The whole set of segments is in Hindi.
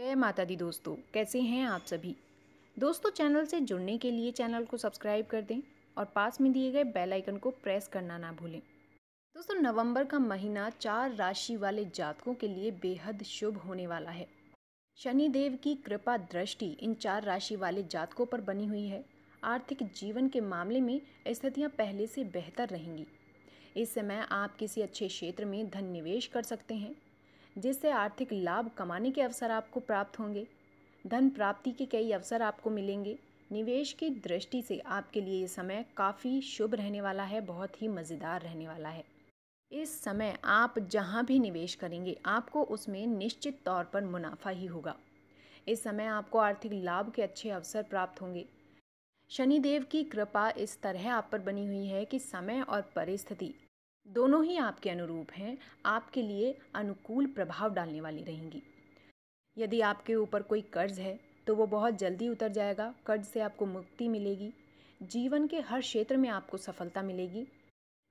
जय माता दी दोस्तों कैसे हैं आप सभी दोस्तों चैनल से जुड़ने के लिए चैनल को सब्सक्राइब कर दें और पास में दिए गए बेल आइकन को प्रेस करना ना भूलें दोस्तों नवंबर का महीना चार राशि वाले जातकों के लिए बेहद शुभ होने वाला है शनि देव की कृपा दृष्टि इन चार राशि वाले जातकों पर बनी हुई है आर्थिक जीवन के मामले में स्थितियाँ पहले से बेहतर रहेंगी इस समय आप किसी अच्छे क्षेत्र में धन निवेश कर सकते हैं जिससे आर्थिक लाभ कमाने के अवसर आपको प्राप्त होंगे धन प्राप्ति के कई अवसर आपको मिलेंगे निवेश की दृष्टि से आपके लिए ये समय काफ़ी शुभ रहने वाला है बहुत ही मज़ेदार रहने वाला है इस समय आप जहाँ भी निवेश करेंगे आपको उसमें निश्चित तौर पर मुनाफा ही होगा इस समय आपको आर्थिक लाभ के अच्छे अवसर प्राप्त होंगे शनिदेव की कृपा इस तरह आप पर बनी हुई है कि समय और परिस्थिति दोनों ही आपके अनुरूप हैं आपके लिए अनुकूल प्रभाव डालने वाली रहेंगी यदि आपके ऊपर कोई कर्ज है तो वो बहुत जल्दी उतर जाएगा कर्ज से आपको मुक्ति मिलेगी जीवन के हर क्षेत्र में आपको सफलता मिलेगी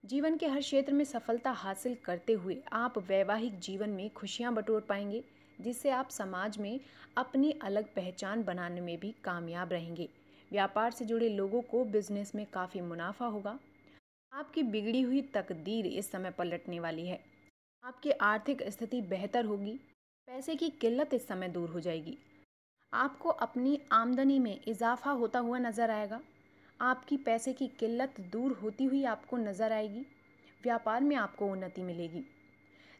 जीवन के हर क्षेत्र में सफलता हासिल करते हुए आप वैवाहिक जीवन में खुशियाँ बटोर पाएंगे जिससे आप समाज में अपनी अलग पहचान बनाने में भी कामयाब रहेंगे व्यापार से जुड़े लोगों को बिजनेस में काफ़ी मुनाफा होगा आपकी बिगड़ी हुई तकदीर इस समय पलटने वाली है आपकी आर्थिक स्थिति बेहतर होगी पैसे की किल्लत इस समय दूर हो जाएगी आपको अपनी आमदनी में इजाफा होता हुआ नज़र आएगा आपकी पैसे की किल्लत दूर होती हुई आपको नज़र आएगी व्यापार में आपको उन्नति मिलेगी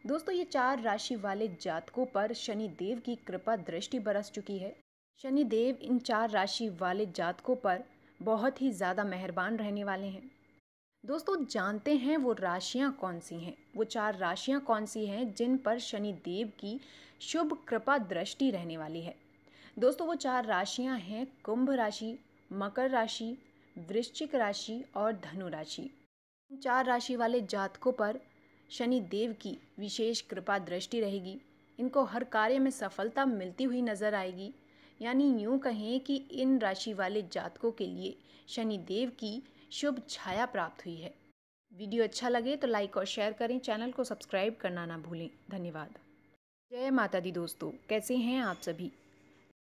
दोस्तों ये चार राशि वाले जातकों पर शनि देव की कृपा दृष्टि बरस चुकी है शनि देव इन चार राशि वाले जातकों पर बहुत ही ज़्यादा मेहरबान रहने वाले हैं दोस्तों जानते हैं वो राशियाँ कौन सी हैं वो चार राशियाँ कौन सी हैं जिन पर शनि देव की शुभ कृपा दृष्टि रहने वाली है दोस्तों वो चार राशियाँ हैं कुंभ राशि मकर राशि वृश्चिक राशि और धनु राशि इन चार राशि वाले जातकों पर शनि देव की विशेष कृपा दृष्टि रहेगी इनको हर कार्य में सफलता मिलती हुई नजर आएगी यानी यूँ कहें कि इन राशि वाले जातकों के लिए शनि देव की शुभ छाया प्राप्त हुई है वीडियो अच्छा लगे तो लाइक और शेयर करें चैनल को सब्सक्राइब करना ना भूलें धन्यवाद जय माता दी दोस्तों कैसे हैं आप सभी